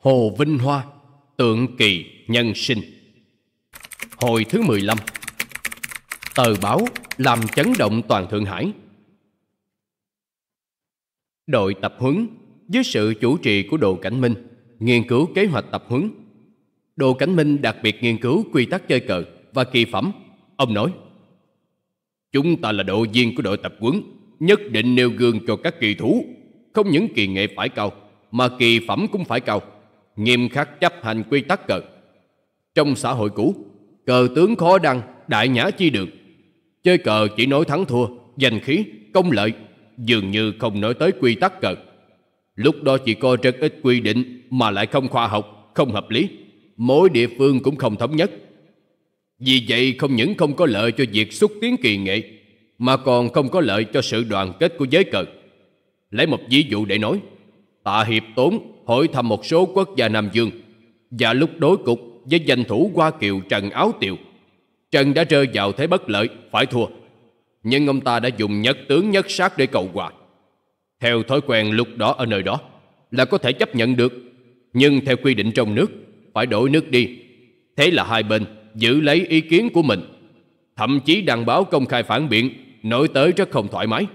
Hồ Vinh Hoa Tượng kỳ nhân sinh Hồi thứ 15 Tờ báo làm chấn động toàn Thượng Hải Đội tập huấn dưới sự chủ trì của Đồ Cảnh Minh nghiên cứu kế hoạch tập huấn. Đồ Cảnh Minh đặc biệt nghiên cứu quy tắc chơi cờ và kỳ phẩm. Ông nói Chúng ta là đội viên của đội tập huấn nhất định nêu gương cho các kỳ thủ không những kỳ nghệ phải cao mà kỳ phẩm cũng phải cao nghiêm khắc chấp hành quy tắc cờ. Trong xã hội cũ, cờ tướng khó đăng, đại nhã chi được. Chơi cờ chỉ nói thắng thua, giành khí, công lợi, dường như không nói tới quy tắc cờ. Lúc đó chỉ có rất ít quy định mà lại không khoa học, không hợp lý. Mỗi địa phương cũng không thống nhất. Vì vậy không những không có lợi cho việc xúc tiến kỳ nghệ, mà còn không có lợi cho sự đoàn kết của giới cờ. Lấy một ví dụ để nói, tạ hiệp tốn hội thăm một số quốc gia Nam Dương và lúc đối cục với danh thủ Hoa Kiều Trần Áo Tiều. Trần đã rơi vào thế bất lợi, phải thua. Nhưng ông ta đã dùng nhất tướng nhất sát để cầu hòa. Theo thói quen lúc đó ở nơi đó là có thể chấp nhận được. Nhưng theo quy định trong nước, phải đổi nước đi. Thế là hai bên giữ lấy ý kiến của mình. Thậm chí đăng báo công khai phản biện, nổi tới rất không thoải mái.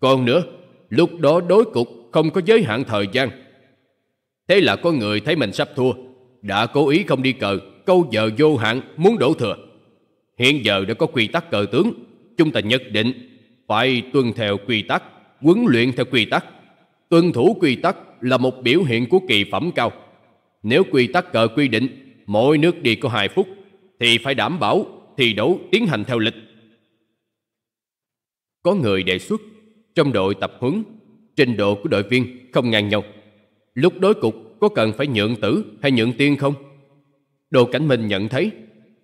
Còn nữa, lúc đó đối cục không có giới hạn thời gian Thế là có người thấy mình sắp thua Đã cố ý không đi cờ Câu giờ vô hạn muốn đổ thừa Hiện giờ đã có quy tắc cờ tướng Chúng ta nhất định Phải tuân theo quy tắc Huấn luyện theo quy tắc Tuân thủ quy tắc là một biểu hiện của kỳ phẩm cao Nếu quy tắc cờ quy định Mỗi nước đi có 2 phút Thì phải đảm bảo thi đấu tiến hành theo lịch Có người đề xuất Trong đội tập huấn Trình độ của đội viên không ngang nhau Lúc đối cục có cần phải nhượng tử hay nhượng tiên không? Đồ Cảnh Minh nhận thấy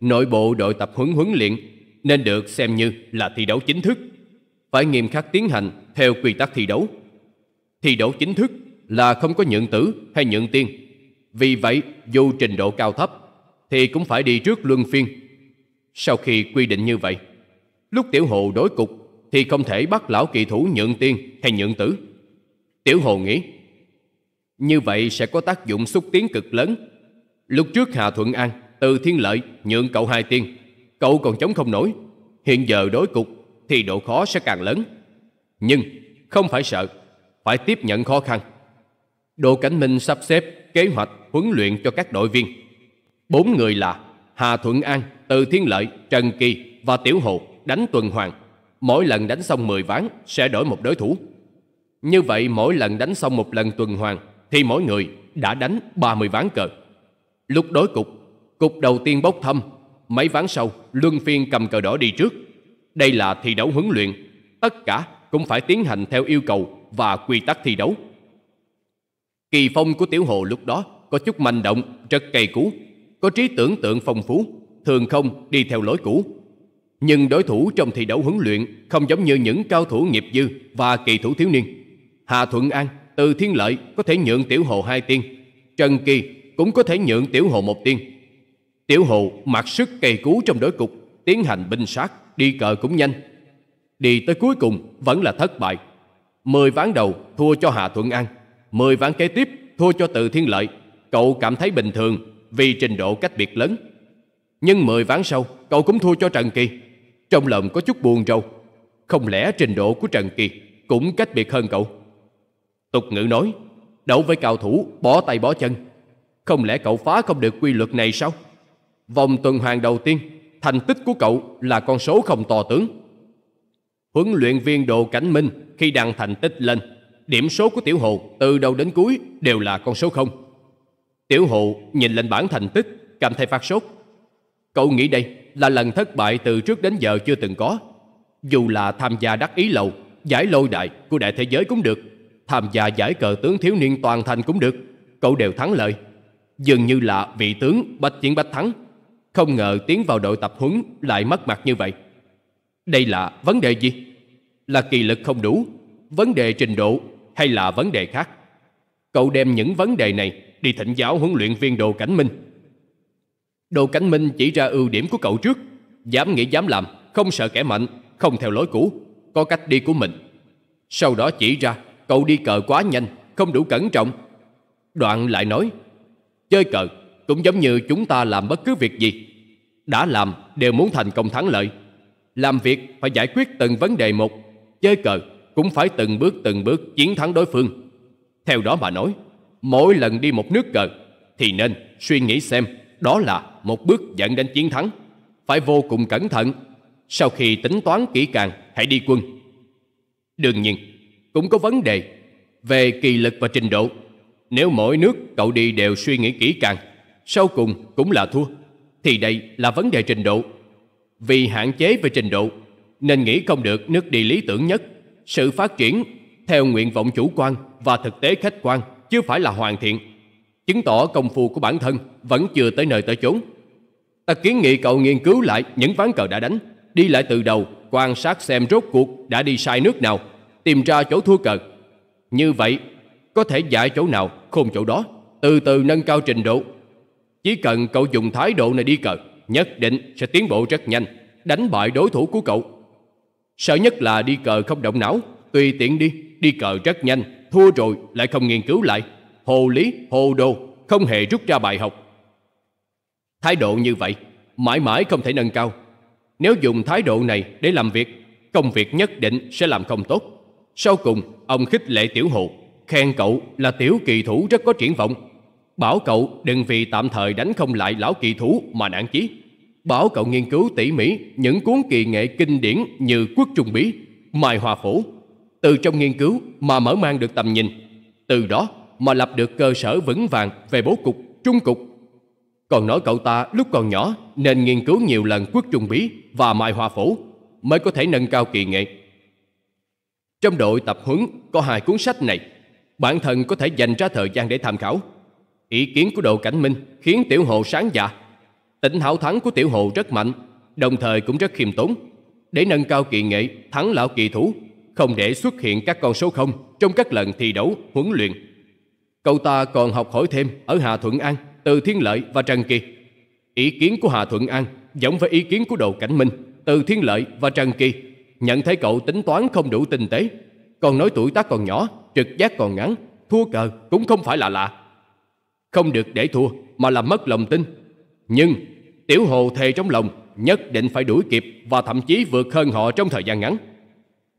nội bộ đội tập huấn huấn luyện nên được xem như là thi đấu chính thức. Phải nghiêm khắc tiến hành theo quy tắc thi đấu. Thi đấu chính thức là không có nhượng tử hay nhượng tiên. Vì vậy, dù trình độ cao thấp thì cũng phải đi trước luân phiên. Sau khi quy định như vậy, lúc tiểu hồ đối cục thì không thể bắt lão kỳ thủ nhượng tiên hay nhượng tử. Tiểu hồ nghĩ như vậy sẽ có tác dụng xúc tiến cực lớn. Lúc trước Hà Thuận An, từ thiên lợi nhượng cậu hai tiên, cậu còn chống không nổi. Hiện giờ đối cục thì độ khó sẽ càng lớn. Nhưng không phải sợ, phải tiếp nhận khó khăn. Đỗ Cảnh Minh sắp xếp kế hoạch huấn luyện cho các đội viên. Bốn người là Hà Thuận An, Từ Thiên Lợi, Trần Kỳ và Tiểu Hồ đánh tuần hoàn. Mỗi lần đánh xong 10 ván sẽ đổi một đối thủ. Như vậy mỗi lần đánh xong một lần tuần hoàn thì mỗi người đã đánh 30 ván cờ. Lúc đối cục, cục đầu tiên bốc thăm, mấy ván sau luân phiên cầm cờ đỏ đi trước. Đây là thi đấu huấn luyện, tất cả cũng phải tiến hành theo yêu cầu và quy tắc thi đấu. Kỳ phong của Tiểu Hồ lúc đó có chút manh động, rất cây cú, có trí tưởng tượng phong phú, thường không đi theo lối cũ. Nhưng đối thủ trong thi đấu huấn luyện không giống như những cao thủ nghiệp dư và kỳ thủ thiếu niên. Hà Thuận An từ Thiên Lợi có thể nhượng Tiểu Hồ hai tiên, Trần Kỳ cũng có thể nhượng Tiểu Hồ một tiên. Tiểu Hồ mặc sức cày cú trong đối cục, tiến hành binh sát, đi cờ cũng nhanh. Đi tới cuối cùng vẫn là thất bại. Mười ván đầu thua cho Hà Thuận An, mười ván kế tiếp thua cho Từ Thiên Lợi. Cậu cảm thấy bình thường vì trình độ cách biệt lớn. Nhưng mười ván sau, cậu cũng thua cho Trần Kỳ. Trong lòng có chút buồn rầu. Không lẽ trình độ của Trần Kỳ cũng cách biệt hơn cậu? Tục ngữ nói, đấu với cao thủ, bỏ tay bỏ chân. Không lẽ cậu phá không được quy luật này sao? Vòng tuần hoàn đầu tiên, thành tích của cậu là con số không to tướng. Huấn luyện viên Đồ Cảnh Minh khi đăng thành tích lên, điểm số của Tiểu Hồ từ đầu đến cuối đều là con số không Tiểu Hồ nhìn lên bảng thành tích, cảm thấy phát sốt. Cậu nghĩ đây là lần thất bại từ trước đến giờ chưa từng có. Dù là tham gia đắc ý lầu, giải lôi đại của đại thế giới cũng được, Tham gia giải cờ tướng thiếu niên toàn thành cũng được Cậu đều thắng lợi Dường như là vị tướng bách chiến bách thắng Không ngờ tiến vào đội tập huấn Lại mất mặt như vậy Đây là vấn đề gì Là kỳ lực không đủ Vấn đề trình độ hay là vấn đề khác Cậu đem những vấn đề này Đi thỉnh giáo huấn luyện viên Đồ Cảnh Minh Đồ Cảnh Minh chỉ ra ưu điểm của cậu trước Dám nghĩ dám làm Không sợ kẻ mạnh Không theo lối cũ Có cách đi của mình Sau đó chỉ ra Cậu đi cờ quá nhanh Không đủ cẩn trọng Đoạn lại nói Chơi cờ cũng giống như chúng ta làm bất cứ việc gì Đã làm đều muốn thành công thắng lợi Làm việc phải giải quyết từng vấn đề một Chơi cờ cũng phải từng bước từng bước chiến thắng đối phương Theo đó mà nói Mỗi lần đi một nước cờ Thì nên suy nghĩ xem Đó là một bước dẫn đến chiến thắng Phải vô cùng cẩn thận Sau khi tính toán kỹ càng Hãy đi quân Đương nhiên cũng có vấn đề về kỳ lực và trình độ. Nếu mỗi nước cậu đi đều suy nghĩ kỹ càng, sau cùng cũng là thua, thì đây là vấn đề trình độ. Vì hạn chế về trình độ, nên nghĩ không được nước đi lý tưởng nhất. Sự phát triển theo nguyện vọng chủ quan và thực tế khách quan chứ phải là hoàn thiện. Chứng tỏ công phu của bản thân vẫn chưa tới nơi tới chốn. Ta kiến nghị cậu nghiên cứu lại những ván cờ đã đánh, đi lại từ đầu, quan sát xem rốt cuộc đã đi sai nước nào Tìm ra chỗ thua cờ Như vậy Có thể giải chỗ nào không chỗ đó Từ từ nâng cao trình độ Chỉ cần cậu dùng thái độ này đi cờ Nhất định sẽ tiến bộ rất nhanh Đánh bại đối thủ của cậu Sợ nhất là đi cờ không động não Tùy tiện đi, đi cờ rất nhanh Thua rồi lại không nghiên cứu lại Hồ lý, hồ đồ Không hề rút ra bài học Thái độ như vậy Mãi mãi không thể nâng cao Nếu dùng thái độ này để làm việc Công việc nhất định sẽ làm không tốt sau cùng, ông khích lệ Tiểu Hồ, khen cậu là tiểu kỳ thủ rất có triển vọng. Bảo cậu đừng vì tạm thời đánh không lại lão kỳ thủ mà nản chí. Bảo cậu nghiên cứu tỉ mỉ những cuốn kỳ nghệ kinh điển như Quốc Trung Bí, Mai Hòa Phổ. Từ trong nghiên cứu mà mở mang được tầm nhìn. Từ đó mà lập được cơ sở vững vàng về bố cục, trung cục. Còn nói cậu ta lúc còn nhỏ nên nghiên cứu nhiều lần Quốc Trung Bí và Mai Hòa Phổ mới có thể nâng cao kỳ nghệ trong đội tập huấn có hai cuốn sách này, bản thân có thể dành ra thời gian để tham khảo. Ý kiến của Đỗ Cảnh Minh khiến Tiểu Hồ sáng dạ. Tỉnh hảo thắng của Tiểu Hồ rất mạnh, đồng thời cũng rất khiêm tốn. Để nâng cao kỳ nghệ, thắng lão kỳ thủ, không để xuất hiện các con số không trong các lần thi đấu, huấn luyện. Cậu ta còn học hỏi thêm ở Hà Thuận An, Từ Thiên Lợi và Trần Kỳ. Ý kiến của Hà Thuận An giống với ý kiến của Đồ Cảnh Minh, Từ Thiên Lợi và Trần Kỳ nhận thấy cậu tính toán không đủ tinh tế. Còn nói tuổi tác còn nhỏ, trực giác còn ngắn, thua cờ cũng không phải là lạ. Không được để thua mà làm mất lòng tin. Nhưng Tiểu Hồ thề trong lòng nhất định phải đuổi kịp và thậm chí vượt hơn họ trong thời gian ngắn.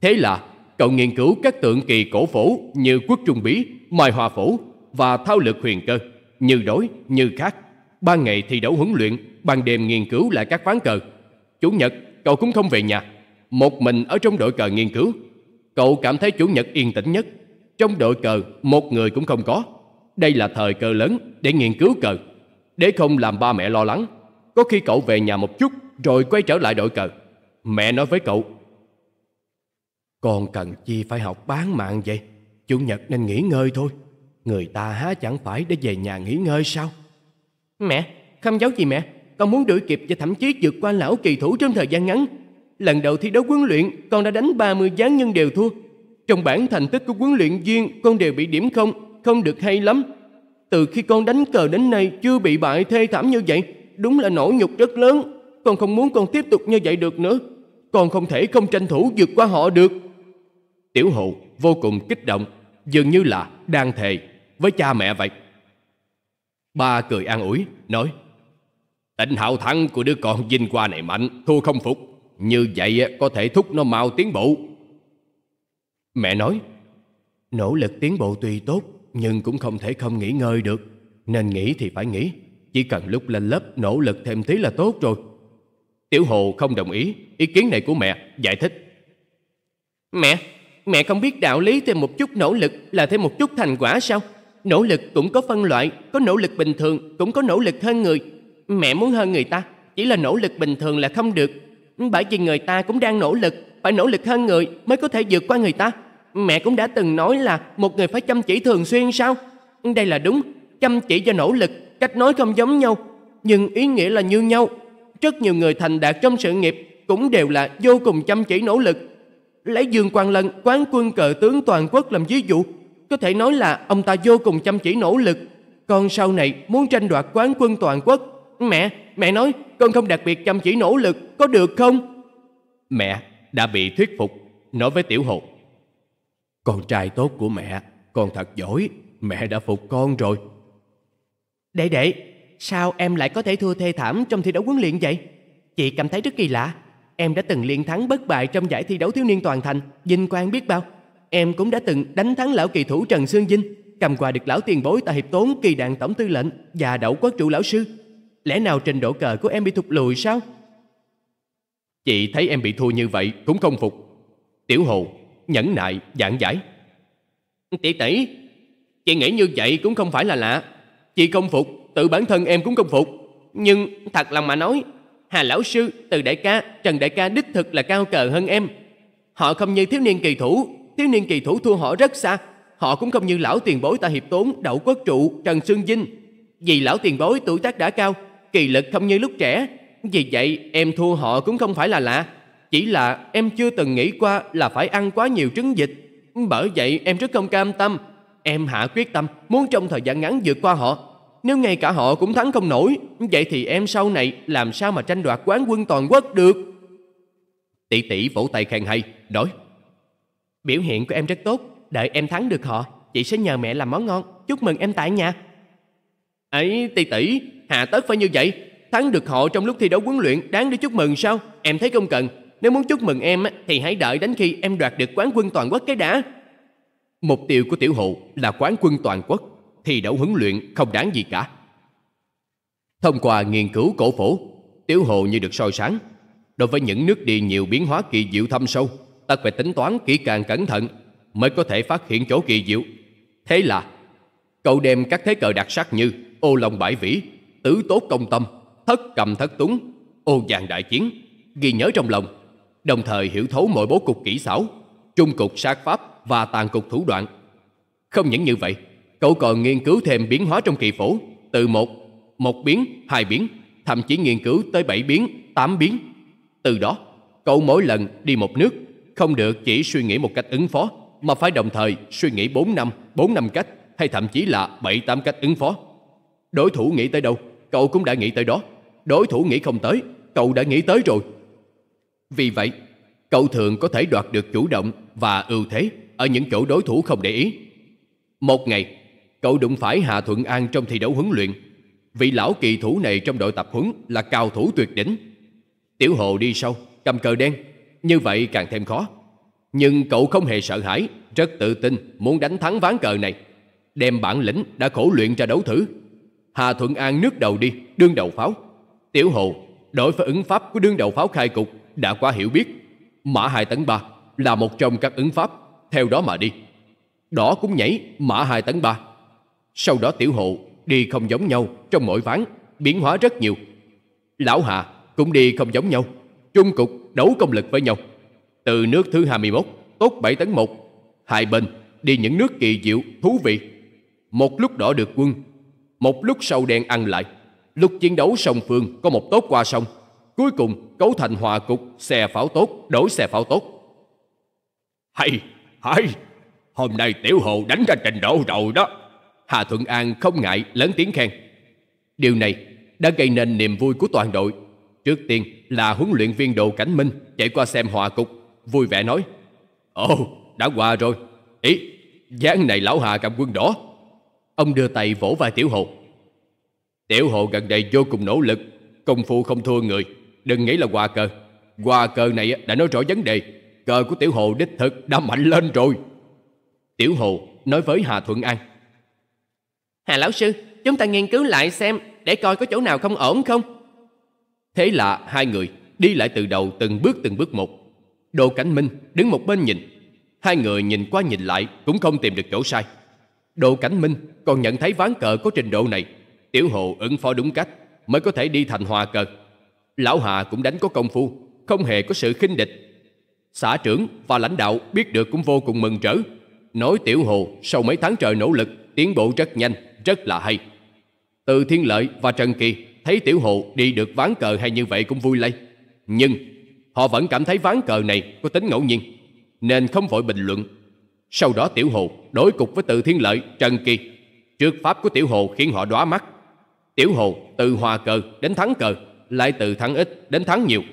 Thế là cậu nghiên cứu các tượng kỳ cổ phổ như quốc trung bí, mai hòa phổ và thao lược huyền cơ, như đối, như khác. Ban ngày thi đấu huấn luyện, ban đêm nghiên cứu lại các ván cờ. Chủ nhật, cậu cũng không về nhà, một mình ở trong đội cờ nghiên cứu. Cậu cảm thấy Chủ nhật yên tĩnh nhất. Trong đội cờ, một người cũng không có. Đây là thời cơ lớn để nghiên cứu cờ. Để không làm ba mẹ lo lắng. Có khi cậu về nhà một chút rồi quay trở lại đội cờ. Mẹ nói với cậu. Con cần chi phải học bán mạng vậy? Chủ nhật nên nghỉ ngơi thôi. Người ta há chẳng phải để về nhà nghỉ ngơi sao? Mẹ, không giấu gì mẹ. Con muốn đuổi kịp và thậm chí vượt qua lão kỳ thủ trong thời gian ngắn Lần đầu thi đấu huấn luyện, con đã đánh 30 gián nhân đều thua. Trong bảng thành tích của huấn luyện viên, con đều bị điểm không, không được hay lắm. Từ khi con đánh cờ đến nay chưa bị bại thê thảm như vậy, đúng là nỗi nhục rất lớn. Con không muốn con tiếp tục như vậy được nữa. Con không thể không tranh thủ vượt qua họ được. Tiểu hụ vô cùng kích động, dường như là đang thề với cha mẹ vậy. Ba cười an ủi, nói Tịnh hạo thắng của đứa con vinh qua này mạnh, thua không phục. Như vậy có thể thúc nó mau tiến bộ Mẹ nói Nỗ lực tiến bộ tuy tốt Nhưng cũng không thể không nghỉ ngơi được Nên nghỉ thì phải nghỉ Chỉ cần lúc lên lớp nỗ lực thêm tí là tốt rồi Tiểu Hồ không đồng ý Ý kiến này của mẹ giải thích Mẹ, mẹ không biết đạo lý thêm một chút nỗ lực là thêm một chút thành quả sao? Nỗ lực cũng có phân loại, có nỗ lực bình thường, cũng có nỗ lực hơn người. Mẹ muốn hơn người ta, chỉ là nỗ lực bình thường là không được, Ừ, bởi vì người ta cũng đang nỗ lực, phải nỗ lực hơn người mới có thể vượt qua người ta. Mẹ cũng đã từng nói là một người phải chăm chỉ thường xuyên sao? Ừ, đây là đúng, chăm chỉ và nỗ lực, cách nói không giống nhau, nhưng ý nghĩa là như nhau. Rất nhiều người thành đạt trong sự nghiệp cũng đều là vô cùng chăm chỉ nỗ lực. Lấy Dương Quang Lân, quán quân cờ tướng toàn quốc làm ví dụ, có thể nói là ông ta vô cùng chăm chỉ nỗ lực. Còn sau này muốn tranh đoạt quán quân toàn quốc Mẹ, mẹ nói con không đặc biệt chăm chỉ nỗ lực, có được không? Mẹ đã bị thuyết phục, nói với Tiểu Hồ. Con trai tốt của mẹ, con thật giỏi, mẹ đã phục con rồi. Đệ đệ, sao em lại có thể thua thê thảm trong thi đấu huấn luyện vậy? Chị cảm thấy rất kỳ lạ. Em đã từng liên thắng bất bại trong giải thi đấu thiếu niên toàn thành, vinh quang biết bao. Em cũng đã từng đánh thắng lão kỳ thủ Trần Sương Vinh, cầm quà được lão tiền bối tại hiệp tốn kỳ đạn tổng tư lệnh và đậu quốc trụ lão sư. Lẽ nào trình độ cờ của em bị thụt lùi sao Chị thấy em bị thua như vậy Cũng không phục Tiểu hồ nhẫn nại giảng giải Tỷ tỷ Chị nghĩ như vậy cũng không phải là lạ Chị không phục Tự bản thân em cũng không phục Nhưng thật lòng mà nói Hà lão sư, từ đại ca, Trần đại ca đích thực là cao cờ hơn em Họ không như thiếu niên kỳ thủ Thiếu niên kỳ thủ thua họ rất xa Họ cũng không như lão tiền bối ta hiệp tốn Đậu quốc trụ, Trần Sương Vinh Vì lão tiền bối tuổi tác đã cao kỳ lực không như lúc trẻ. Vì vậy em thua họ cũng không phải là lạ. Chỉ là em chưa từng nghĩ qua là phải ăn quá nhiều trứng vịt. Bởi vậy em rất không cam tâm. Em hạ quyết tâm muốn trong thời gian ngắn vượt qua họ. Nếu ngay cả họ cũng thắng không nổi, vậy thì em sau này làm sao mà tranh đoạt quán quân toàn quốc được? Tỷ tỷ vỗ tay khen hay, nói. Biểu hiện của em rất tốt, đợi em thắng được họ, chị sẽ nhờ mẹ làm món ngon, chúc mừng em tại nhà. Ấy tỷ tỷ, Hạ tất phải như vậy Thắng được họ trong lúc thi đấu huấn luyện Đáng để chúc mừng sao Em thấy không cần Nếu muốn chúc mừng em Thì hãy đợi đến khi em đoạt được quán quân toàn quốc cái đã Mục tiêu của tiểu hộ là quán quân toàn quốc Thi đấu huấn luyện không đáng gì cả Thông qua nghiên cứu cổ phổ Tiểu hộ như được soi sáng Đối với những nước đi nhiều biến hóa kỳ diệu thâm sâu Ta phải tính toán kỹ càng cẩn thận Mới có thể phát hiện chỗ kỳ diệu Thế là Cậu đem các thế cờ đặc sắc như Ô Long Bãi Vĩ tứ tốt công tâm, thất cầm thất túng, ô vàng đại chiến, ghi nhớ trong lòng, đồng thời hiểu thấu mọi bố cục kỹ xảo, trung cục sát pháp và tàn cục thủ đoạn. Không những như vậy, cậu còn nghiên cứu thêm biến hóa trong kỳ phổ, từ một, một biến, hai biến, thậm chí nghiên cứu tới bảy biến, tám biến. Từ đó, cậu mỗi lần đi một nước, không được chỉ suy nghĩ một cách ứng phó, mà phải đồng thời suy nghĩ 4 năm, 4 năm cách hay thậm chí là 7 8 cách ứng phó. Đối thủ nghĩ tới đâu, cậu cũng đã nghĩ tới đó. Đối thủ nghĩ không tới, cậu đã nghĩ tới rồi. Vì vậy, cậu thường có thể đoạt được chủ động và ưu thế ở những chỗ đối thủ không để ý. Một ngày, cậu đụng phải Hà Thuận An trong thi đấu huấn luyện. Vị lão kỳ thủ này trong đội tập huấn là cao thủ tuyệt đỉnh. Tiểu Hồ đi sau, cầm cờ đen, như vậy càng thêm khó. Nhưng cậu không hề sợ hãi, rất tự tin muốn đánh thắng ván cờ này. Đem bản lĩnh đã khổ luyện ra đấu thử Hà Thuận An nước đầu đi, đương đầu pháo. Tiểu Hồ, đối với ứng pháp của đương đầu pháo khai cục đã quá hiểu biết. Mã hai tấn ba là một trong các ứng pháp, theo đó mà đi. Đỏ cũng nhảy mã hai tấn ba. Sau đó Tiểu Hồ đi không giống nhau trong mỗi ván, biến hóa rất nhiều. Lão Hà cũng đi không giống nhau, chung cục đấu công lực với nhau. Từ nước thứ 21, tốt 7 tấn 1, hai bên đi những nước kỳ diệu, thú vị. Một lúc đỏ được quân một lúc sau đen ăn lại Lục chiến đấu song phương có một tốt qua sông Cuối cùng cấu thành hòa cục Xe pháo tốt đổi xe pháo tốt Hay hay Hôm nay tiểu hồ đánh ra trình độ rồi đó Hà Thuận An không ngại lớn tiếng khen Điều này đã gây nên niềm vui của toàn đội Trước tiên là huấn luyện viên Đồ Cảnh Minh Chạy qua xem hòa cục Vui vẻ nói Ồ đã qua rồi Ý dáng này lão Hà cầm quân đỏ Ông đưa tay vỗ vai Tiểu Hồ Tiểu Hồ gần đây vô cùng nỗ lực Công phu không thua người Đừng nghĩ là qua cờ Qua cờ này đã nói rõ vấn đề Cờ của Tiểu Hồ đích thực đã mạnh lên rồi Tiểu Hồ nói với Hà Thuận An Hà lão sư Chúng ta nghiên cứu lại xem Để coi có chỗ nào không ổn không Thế là hai người đi lại từ đầu từng bước từng bước một Đồ Cảnh Minh đứng một bên nhìn Hai người nhìn qua nhìn lại cũng không tìm được chỗ sai Đồ Cảnh Minh còn nhận thấy ván cờ có trình độ này, Tiểu Hồ ứng phó đúng cách mới có thể đi thành hòa cờ. Lão Hà cũng đánh có công phu, không hề có sự khinh địch. Xã trưởng và lãnh đạo biết được cũng vô cùng mừng rỡ. Nói Tiểu Hồ sau mấy tháng trời nỗ lực, tiến bộ rất nhanh, rất là hay. Từ Thiên Lợi và Trần Kỳ thấy Tiểu Hồ đi được ván cờ hay như vậy cũng vui lây. Nhưng họ vẫn cảm thấy ván cờ này có tính ngẫu nhiên, nên không vội bình luận sau đó Tiểu Hồ đối cục với tự Thiên Lợi, Trần Kỳ. Trước pháp của Tiểu Hồ khiến họ đóa mắt. Tiểu Hồ từ hòa cờ đến thắng cờ, lại từ thắng ít đến thắng nhiều.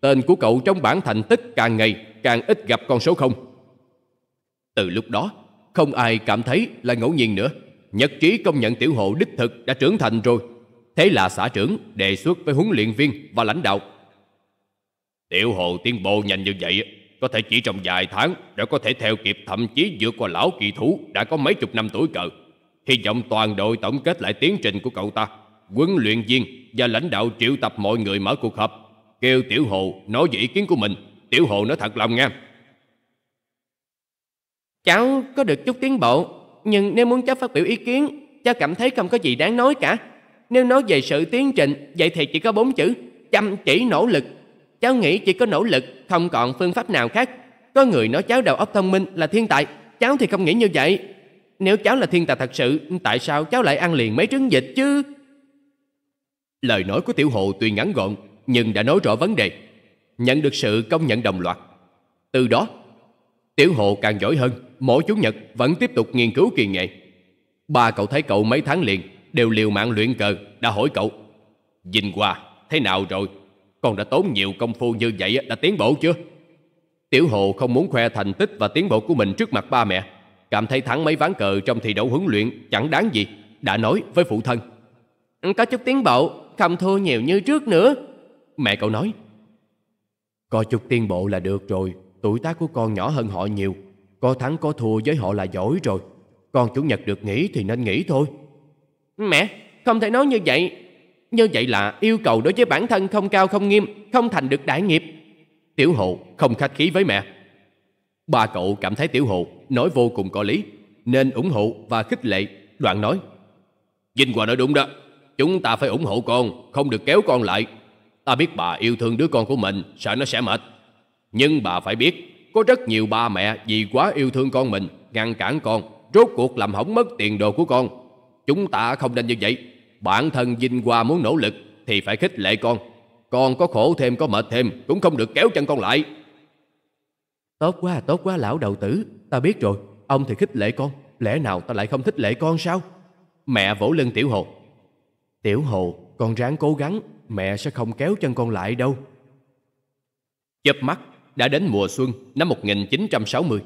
Tên của cậu trong bảng thành tích càng ngày càng ít gặp con số không. Từ lúc đó, không ai cảm thấy là ngẫu nhiên nữa. nhất trí công nhận Tiểu Hồ đích thực đã trưởng thành rồi. Thế là xã trưởng đề xuất với huấn luyện viên và lãnh đạo. Tiểu Hồ tiến bộ nhanh như vậy có thể chỉ trong vài tháng đã có thể theo kịp thậm chí vượt qua lão kỳ thủ đã có mấy chục năm tuổi cờ. Hy vọng toàn đội tổng kết lại tiến trình của cậu ta, huấn luyện viên và lãnh đạo triệu tập mọi người mở cuộc họp, kêu Tiểu Hồ nói về ý kiến của mình. Tiểu Hồ nói thật lòng nha. Cháu có được chút tiến bộ, nhưng nếu muốn cháu phát biểu ý kiến, cháu cảm thấy không có gì đáng nói cả. Nếu nói về sự tiến trình, vậy thì chỉ có bốn chữ, chăm chỉ nỗ lực cháu nghĩ chỉ có nỗ lực, không còn phương pháp nào khác. Có người nói cháu đầu óc thông minh là thiên tài, cháu thì không nghĩ như vậy. Nếu cháu là thiên tài thật sự, tại sao cháu lại ăn liền mấy trứng vịt chứ? Lời nói của Tiểu Hồ tuy ngắn gọn, nhưng đã nói rõ vấn đề. Nhận được sự công nhận đồng loạt. Từ đó, Tiểu Hồ càng giỏi hơn, mỗi Chủ nhật vẫn tiếp tục nghiên cứu kỳ nghệ. Ba cậu thấy cậu mấy tháng liền, đều liều mạng luyện cờ, đã hỏi cậu. Dinh qua thế nào rồi? Con đã tốn nhiều công phu như vậy đã tiến bộ chưa? Tiểu Hồ không muốn khoe thành tích và tiến bộ của mình trước mặt ba mẹ. Cảm thấy thắng mấy ván cờ trong thi đấu huấn luyện chẳng đáng gì. Đã nói với phụ thân. Ừ, có chút tiến bộ, không thua nhiều như trước nữa. Mẹ cậu nói. Có chút tiến bộ là được rồi. Tuổi tác của con nhỏ hơn họ nhiều. Có thắng có thua với họ là giỏi rồi. Con chủ nhật được nghỉ thì nên nghỉ thôi. Mẹ, không thể nói như vậy. Như vậy là yêu cầu đối với bản thân không cao không nghiêm, không thành được đại nghiệp. Tiểu hộ không khách khí với mẹ. Ba cậu cảm thấy tiểu hộ nói vô cùng có lý, nên ủng hộ và khích lệ. Đoạn nói, Vinh Hòa nói đúng đó, chúng ta phải ủng hộ con, không được kéo con lại. Ta biết bà yêu thương đứa con của mình, sợ nó sẽ mệt. Nhưng bà phải biết, có rất nhiều ba mẹ vì quá yêu thương con mình, ngăn cản con, rốt cuộc làm hỏng mất tiền đồ của con. Chúng ta không nên như vậy, bản thân Vinh Hoa muốn nỗ lực thì phải khích lệ con. Con có khổ thêm có mệt thêm cũng không được kéo chân con lại. Tốt quá, tốt quá lão đầu tử. Ta biết rồi, ông thì khích lệ con. Lẽ nào ta lại không thích lệ con sao? Mẹ vỗ lưng Tiểu Hồ. Tiểu Hồ, con ráng cố gắng, mẹ sẽ không kéo chân con lại đâu. Chớp mắt, đã đến mùa xuân năm 1960.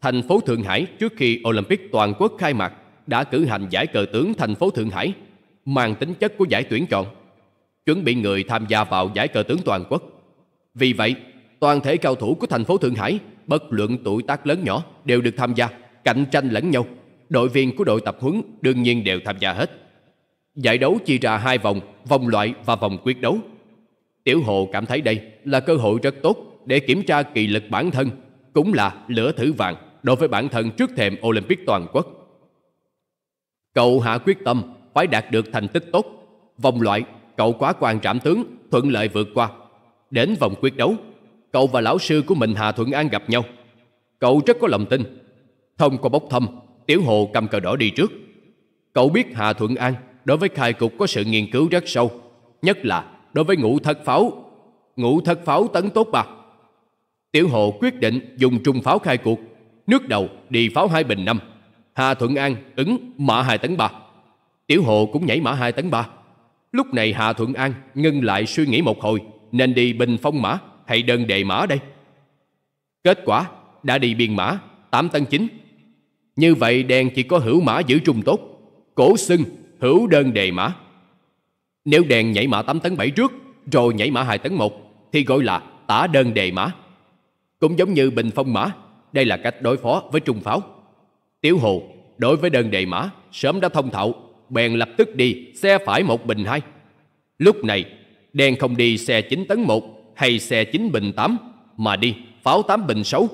Thành phố Thượng Hải trước khi Olympic toàn quốc khai mạc đã cử hành giải cờ tướng thành phố Thượng Hải mang tính chất của giải tuyển chọn, chuẩn bị người tham gia vào giải cờ tướng toàn quốc. Vì vậy, toàn thể cao thủ của thành phố Thượng Hải, bất luận tuổi tác lớn nhỏ đều được tham gia, cạnh tranh lẫn nhau. Đội viên của đội tập huấn đương nhiên đều tham gia hết. Giải đấu chia ra hai vòng, vòng loại và vòng quyết đấu. Tiểu Hồ cảm thấy đây là cơ hội rất tốt để kiểm tra kỳ lực bản thân, cũng là lửa thử vàng đối với bản thân trước thềm Olympic toàn quốc. Cậu hạ quyết tâm phải đạt được thành tích tốt. Vòng loại, cậu quá quan trảm tướng, thuận lợi vượt qua. Đến vòng quyết đấu, cậu và lão sư của mình Hà Thuận An gặp nhau. Cậu rất có lòng tin. Thông qua bốc thăm, Tiểu Hồ cầm cờ đỏ đi trước. Cậu biết Hà Thuận An đối với khai cục có sự nghiên cứu rất sâu, nhất là đối với ngũ thất pháo. Ngũ thất pháo tấn tốt bạc. Tiểu Hồ quyết định dùng trung pháo khai cuộc, nước đầu đi pháo hai bình năm. Hà Thuận An ứng mã hai tấn bạc. Tiểu Hồ cũng nhảy mã hai tấn ba. Lúc này Hà Thuận An ngưng lại suy nghĩ một hồi, nên đi bình phong mã hay đơn đề mã đây? Kết quả đã đi biên mã 8 tấn 9. Như vậy đèn chỉ có hữu mã giữ trung tốt, cổ xưng hữu đơn đề mã. Nếu đèn nhảy mã 8 tấn 7 trước rồi nhảy mã 2 tấn 1 thì gọi là tả đơn đề mã. Cũng giống như bình phong mã, đây là cách đối phó với trung pháo. Tiểu Hồ đối với đơn đề mã sớm đã thông thạo bèn lập tức đi xe phải một bình hai. Lúc này, đen không đi xe chín tấn một hay xe chín bình tám mà đi pháo tám bình sáu.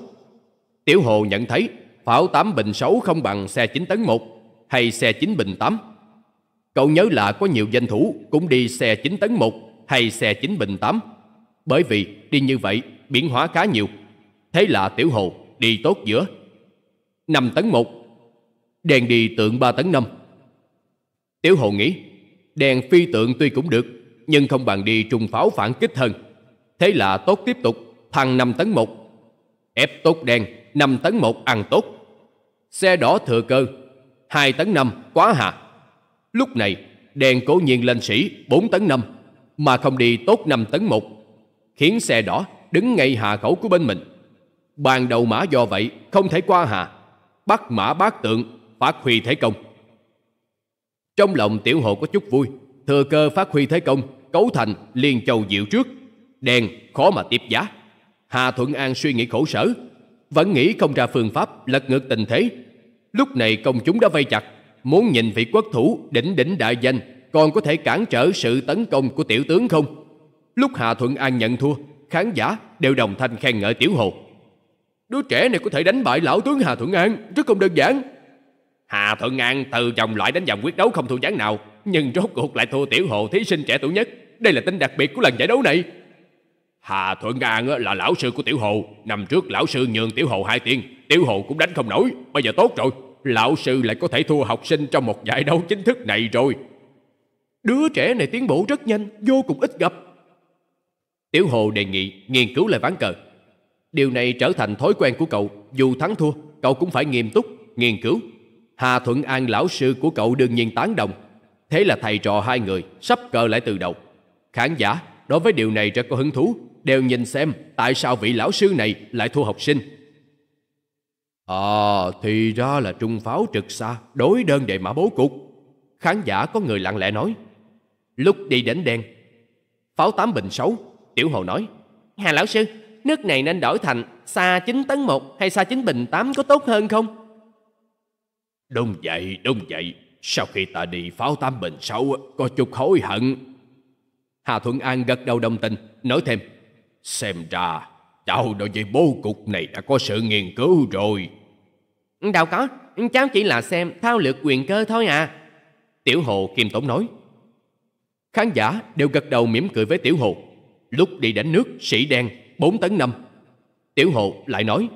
Tiểu Hồ nhận thấy pháo tám bình sáu không bằng xe chín tấn một hay xe chín bình tám. Cậu nhớ là có nhiều danh thủ cũng đi xe chín tấn một hay xe chín bình tám. Bởi vì đi như vậy biến hóa khá nhiều. Thế là Tiểu Hồ đi tốt giữa năm tấn một. Đèn đi tượng ba tấn năm. Tiểu Hồ nghĩ, đèn phi tượng tuy cũng được, nhưng không bằng đi trùng pháo phản kích hơn. Thế là tốt tiếp tục, thăng 5 tấn 1. Ép tốt đèn, 5 tấn 1 ăn tốt. Xe đỏ thừa cơ, 2 tấn 5 quá hạ. Lúc này, đèn cố nhiên lên sĩ 4 tấn 5, mà không đi tốt 5 tấn 1, khiến xe đỏ đứng ngay hạ khẩu của bên mình. Bàn đầu mã do vậy không thể qua hạ, bắt mã bát tượng phát huy thế công. Trong lòng tiểu hộ có chút vui, thừa cơ phát huy thế công, cấu thành liền chầu diệu trước. Đèn khó mà tiếp giá. Hà Thuận An suy nghĩ khổ sở, vẫn nghĩ không ra phương pháp lật ngược tình thế. Lúc này công chúng đã vây chặt, muốn nhìn vị quốc thủ đỉnh đỉnh đại danh còn có thể cản trở sự tấn công của tiểu tướng không? Lúc Hà Thuận An nhận thua, khán giả đều đồng thanh khen ngợi tiểu hồ. Đứa trẻ này có thể đánh bại lão tướng Hà Thuận An, rất không đơn giản. Hà Thuận An từ vòng loại đến vòng quyết đấu không thua gián nào Nhưng rốt cuộc lại thua Tiểu Hồ thí sinh trẻ tuổi nhất Đây là tính đặc biệt của lần giải đấu này Hà Thuận An là lão sư của Tiểu Hồ Năm trước lão sư nhường Tiểu Hồ hai tiền Tiểu Hồ cũng đánh không nổi Bây giờ tốt rồi Lão sư lại có thể thua học sinh trong một giải đấu chính thức này rồi Đứa trẻ này tiến bộ rất nhanh Vô cùng ít gặp Tiểu Hồ đề nghị nghiên cứu lại ván cờ Điều này trở thành thói quen của cậu Dù thắng thua cậu cũng phải nghiêm túc Nghiên cứu Hà Thuận An lão sư của cậu đương nhiên tán đồng. Thế là thầy trò hai người sắp cờ lại từ đầu. Khán giả đối với điều này rất có hứng thú, đều nhìn xem tại sao vị lão sư này lại thua học sinh. À, thì ra là trung pháo trực xa, đối đơn đề mã bố cục. Khán giả có người lặng lẽ nói. Lúc đi đánh đen, pháo tám bình sáu, Tiểu Hồ nói. Hà lão sư, nước này nên đổi thành xa 9 tấn 1 hay xa 9 bình 8 có tốt hơn không? đông vậy, đông vậy. Sau khi ta đi pháo tám bình sáu, có chút hối hận. Hà Thuận An gật đầu đồng tình, nói thêm. Xem ra, cháu đối với bố cục này đã có sự nghiên cứu rồi. Đâu có, cháu chỉ là xem thao lược quyền cơ thôi à. Tiểu Hồ Kim Tổng nói. Khán giả đều gật đầu mỉm cười với Tiểu Hồ. Lúc đi đánh nước, sĩ đen, 4 tấn 5. Tiểu Hồ lại nói.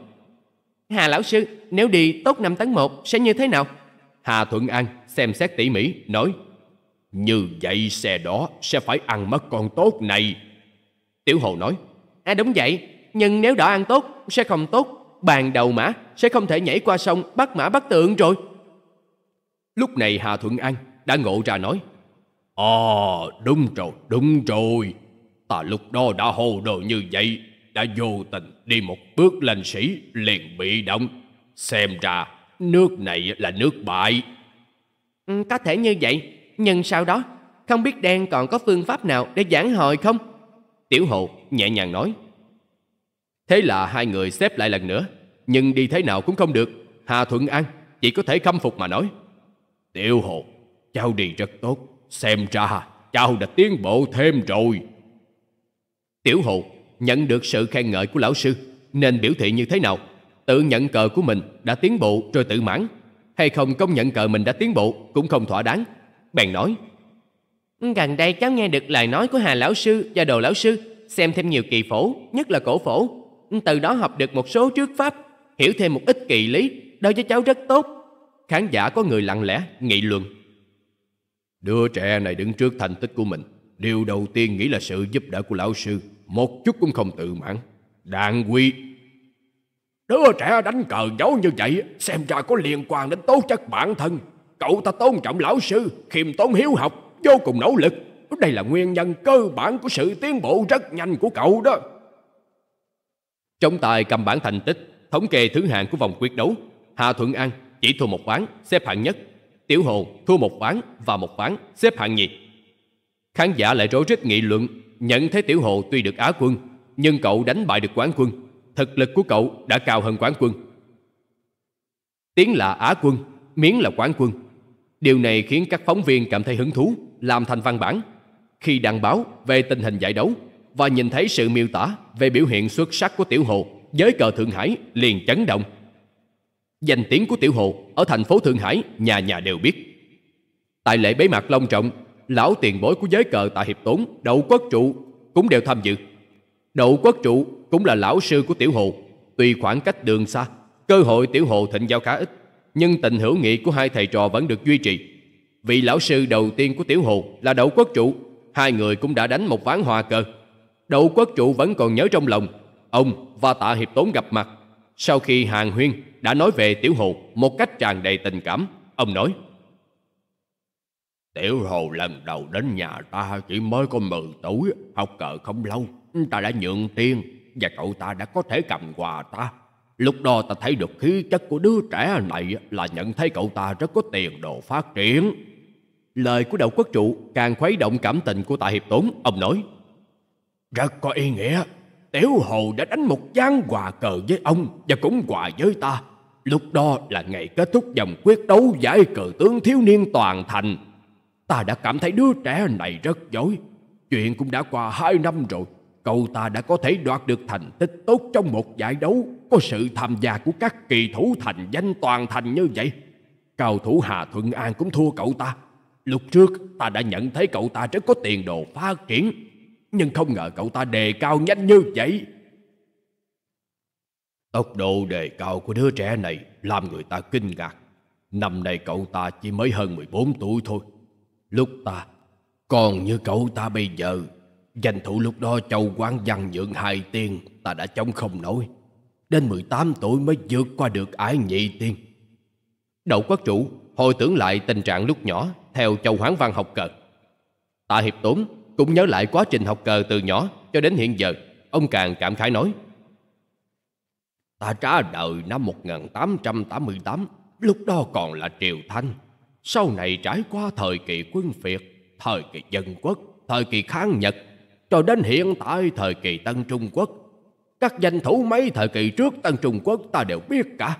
Hà lão sư, nếu đi tốt năm tấn một sẽ như thế nào? Hà Thuận An xem xét tỉ mỉ, nói Như vậy xe đó sẽ phải ăn mất con tốt này. Tiểu Hồ nói À đúng vậy, nhưng nếu đỏ ăn tốt sẽ không tốt. Bàn đầu mã sẽ không thể nhảy qua sông bắt mã bắt tượng rồi. Lúc này Hà Thuận An đã ngộ ra nói Ờ đúng rồi, đúng rồi. Ta lúc đó đã hồ đồ như vậy đã vô tình đi một bước lên sĩ liền bị động. Xem ra nước này là nước bại. Ừ, có thể như vậy, nhưng sau đó không biết đen còn có phương pháp nào để giảng hồi không? Tiểu hồ nhẹ nhàng nói. Thế là hai người xếp lại lần nữa, nhưng đi thế nào cũng không được. Hà Thuận An chỉ có thể khâm phục mà nói. Tiểu hồ, cháu đi rất tốt, xem ra cháu đã tiến bộ thêm rồi. Tiểu hồ nhận được sự khen ngợi của lão sư nên biểu thị như thế nào? Tự nhận cờ của mình đã tiến bộ rồi tự mãn hay không công nhận cờ mình đã tiến bộ cũng không thỏa đáng. Bèn nói Gần đây cháu nghe được lời nói của Hà Lão Sư và Đồ Lão Sư xem thêm nhiều kỳ phổ, nhất là cổ phổ. Từ đó học được một số trước pháp, hiểu thêm một ít kỳ lý, đối với cháu rất tốt. Khán giả có người lặng lẽ, nghị luận. Đứa trẻ này đứng trước thành tích của mình, điều đầu tiên nghĩ là sự giúp đỡ của lão sư một chút cũng không tự mãn đàn quy đứa trẻ đánh cờ giấu như vậy xem ra có liên quan đến tố chất bản thân cậu ta tôn trọng lão sư khiêm tốn hiếu học vô cùng nỗ lực đây là nguyên nhân cơ bản của sự tiến bộ rất nhanh của cậu đó trong tài cầm bản thành tích thống kê thứ hạng của vòng quyết đấu hà thuận an chỉ thua một ván xếp hạng nhất tiểu hồ thua một ván và một ván xếp hạng nhì khán giả lại rối rít nghị luận nhận thấy Tiểu Hồ tuy được Á quân, nhưng cậu đánh bại được quán quân. Thực lực của cậu đã cao hơn quán quân. Tiếng là Á quân, miếng là quán quân. Điều này khiến các phóng viên cảm thấy hứng thú, làm thành văn bản. Khi đăng báo về tình hình giải đấu và nhìn thấy sự miêu tả về biểu hiện xuất sắc của Tiểu Hồ, giới cờ Thượng Hải liền chấn động. Danh tiếng của Tiểu Hồ ở thành phố Thượng Hải nhà nhà đều biết. Tại lễ bế mạc long trọng lão tiền bối của giới cờ tại hiệp tốn đậu quốc trụ cũng đều tham dự đậu quốc trụ cũng là lão sư của tiểu hồ tuy khoảng cách đường xa cơ hội tiểu hồ thịnh giao khá ít nhưng tình hữu nghị của hai thầy trò vẫn được duy trì vị lão sư đầu tiên của tiểu hồ là đậu quốc trụ hai người cũng đã đánh một ván hòa cờ đậu quốc trụ vẫn còn nhớ trong lòng ông và tạ hiệp tốn gặp mặt sau khi Hàn huyên đã nói về tiểu hồ một cách tràn đầy tình cảm ông nói Tiểu Hồ lần đầu đến nhà ta chỉ mới có 10 tuổi, học cờ không lâu, ta đã nhượng tiên và cậu ta đã có thể cầm quà ta. Lúc đó ta thấy được khí chất của đứa trẻ này là nhận thấy cậu ta rất có tiền đồ phát triển. Lời của đầu quốc trụ càng khuấy động cảm tình của Tạ Hiệp Tốn, ông nói. Rất có ý nghĩa, Tiểu Hồ đã đánh một gián quà cờ với ông và cũng quà với ta. Lúc đó là ngày kết thúc dòng quyết đấu giải cờ tướng thiếu niên toàn thành Ta đã cảm thấy đứa trẻ này rất giỏi Chuyện cũng đã qua hai năm rồi Cậu ta đã có thể đoạt được thành tích tốt trong một giải đấu Có sự tham gia của các kỳ thủ thành danh toàn thành như vậy Cao thủ Hà Thuận An cũng thua cậu ta Lúc trước ta đã nhận thấy cậu ta rất có tiền đồ phát triển Nhưng không ngờ cậu ta đề cao nhanh như vậy Tốc độ đề cao của đứa trẻ này làm người ta kinh ngạc Năm nay cậu ta chỉ mới hơn 14 tuổi thôi Lúc ta Còn như cậu ta bây giờ Danh thủ lúc đó châu quán văn nhượng hai tiên Ta đã chống không nổi Đến 18 tuổi mới vượt qua được ái nhị tiên Đậu quốc chủ Hồi tưởng lại tình trạng lúc nhỏ Theo châu hoán văn học cờ Tạ Hiệp Tốn cũng nhớ lại quá trình học cờ từ nhỏ cho đến hiện giờ Ông càng cảm khái nói Ta trả đời năm 1888 Lúc đó còn là Triều Thanh sau này trải qua thời kỳ quân phiệt, thời kỳ dân quốc, thời kỳ kháng Nhật, cho đến hiện tại thời kỳ Tân Trung Quốc. Các danh thủ mấy thời kỳ trước Tân Trung Quốc ta đều biết cả.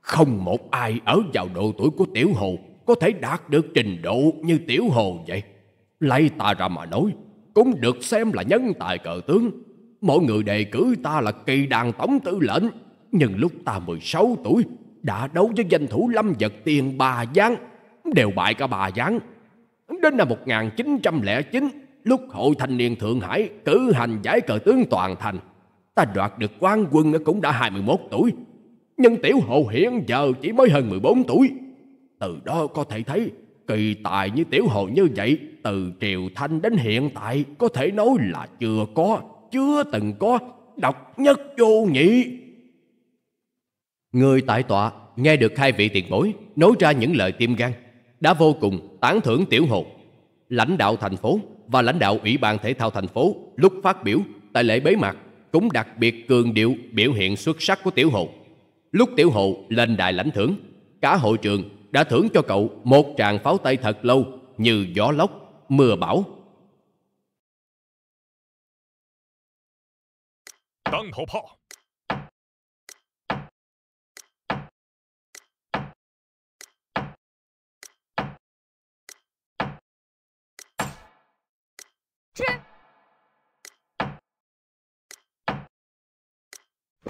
Không một ai ở vào độ tuổi của Tiểu Hồ có thể đạt được trình độ như Tiểu Hồ vậy. Lấy ta ra mà nói, cũng được xem là nhân tài cờ tướng. Mọi người đề cử ta là kỳ đàn tổng tư lệnh, nhưng lúc ta 16 tuổi đã đấu với danh thủ lâm vật tiền bà Giang đều bại cả bà giáng. Đến năm 1909, lúc hội thanh niên Thượng Hải cử hành giải cờ tướng toàn thành, ta đoạt được quan quân cũng đã 21 tuổi. Nhưng tiểu hồ hiện giờ chỉ mới hơn 14 tuổi. Từ đó có thể thấy kỳ tài như tiểu hồ như vậy từ triều thanh đến hiện tại có thể nói là chưa có, chưa từng có, độc nhất vô nhị. Người tại tọa nghe được hai vị tiền bối nói ra những lời tim gan đã vô cùng tán thưởng Tiểu Hồ. Lãnh đạo thành phố và lãnh đạo Ủy ban Thể thao thành phố lúc phát biểu tại lễ bế mạc cũng đặc biệt cường điệu biểu hiện xuất sắc của Tiểu Hồ. Lúc Tiểu Hồ lên đài lãnh thưởng, cả hội trường đã thưởng cho cậu một tràng pháo tay thật lâu như gió lốc, mưa bão. Đăng thổ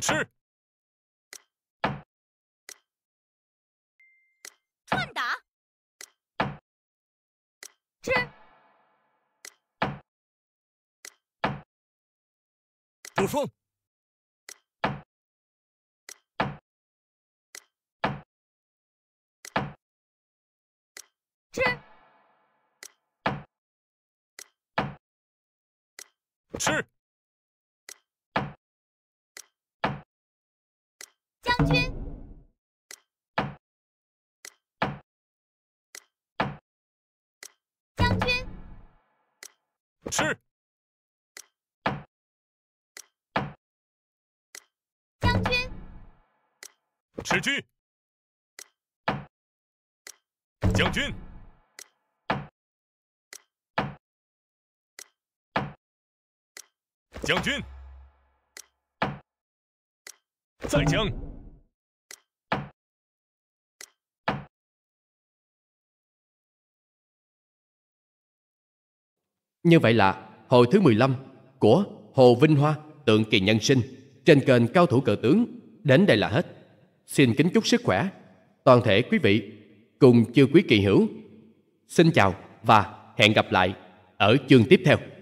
吃，串打，吃，独说。吃，吃。吃。将军，吃军，将军，将军，再将。Như vậy là hồi thứ 15 của Hồ Vinh Hoa Tượng Kỳ Nhân Sinh trên kênh Cao Thủ Cờ Tướng đến đây là hết. Xin kính chúc sức khỏe toàn thể quý vị cùng chư quý kỳ hữu. Xin chào và hẹn gặp lại ở chương tiếp theo.